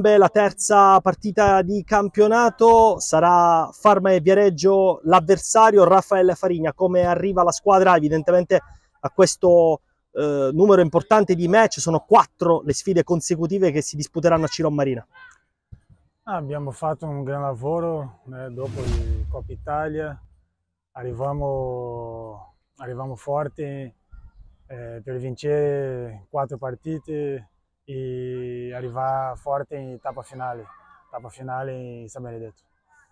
La terza partita di campionato sarà Farma e Viareggio l'avversario Raffaella Farigna. Come arriva la squadra evidentemente a questo eh, numero importante di match? Sono quattro le sfide consecutive che si disputeranno a Ciron Marina. Abbiamo fatto un gran lavoro né, eh, dopo il Coppa Italia, arriviamo, arriviamo forti eh, per vincere quattro partite e arrivare forte in tappa finale, tappa finale in San Benedetto.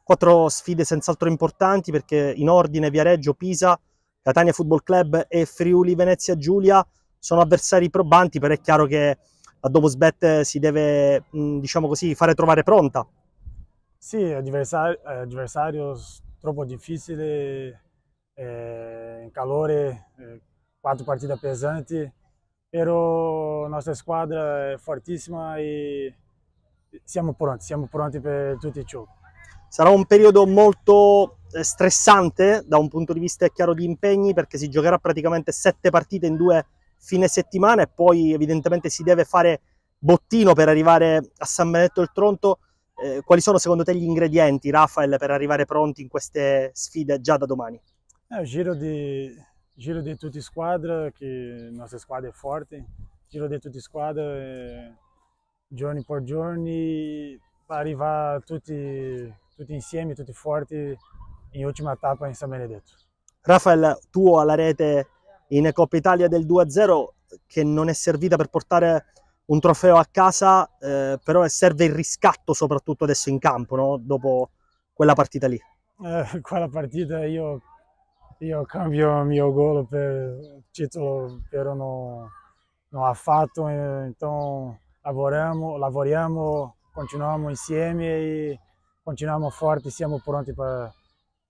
Quattro sfide senz'altro importanti perché in ordine Viareggio, Pisa, Catania Football Club e Friuli Venezia Giulia sono avversari probanti, però è chiaro che la Dobosbet si deve, diciamo così, fare trovare pronta. Sì, avversario, avversario troppo difficile, eh, calore, eh, quattro partite pesanti, però la nostra squadra è fortissima e siamo pronti, siamo pronti per tutti i giochi. Sarà un periodo molto eh, stressante da un punto di vista chiaro di impegni perché si giocherà praticamente sette partite in due fine settimana e poi evidentemente si deve fare bottino per arrivare a San Benedetto del Tronto. Eh, quali sono secondo te gli ingredienti, Rafael, per arrivare pronti in queste sfide già da domani? È un giro di Giro di tutti squadra, che la nostra squadra è forte, giro di tutti squadra, è eh, giorni per giorni, per arrivare tutti, tutti insieme, tutti forti, in ultima tappa in San Benedetto. Rafael, tu alla rete in Coppa Italia del 2-0 che non è servita per portare un trofeo a casa, eh, però serve il riscatto soprattutto adesso in campo, no? dopo quella partita lì. Eh, quella partita io io cambio il mio gol per il titolo, però non, non ha fatto, quindi eh, lavoriamo, lavoriamo, continuiamo insieme e continuiamo forti, siamo pronti per la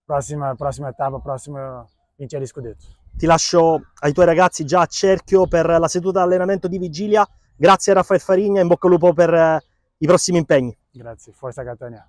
prossima, prossima tappa, prossima vincere scudetto. Ti lascio ai tuoi ragazzi già a cerchio per la seduta di allenamento di vigilia. Grazie a Raffaele Farigna, in bocca al lupo per eh, i prossimi impegni. Grazie, forza Catania.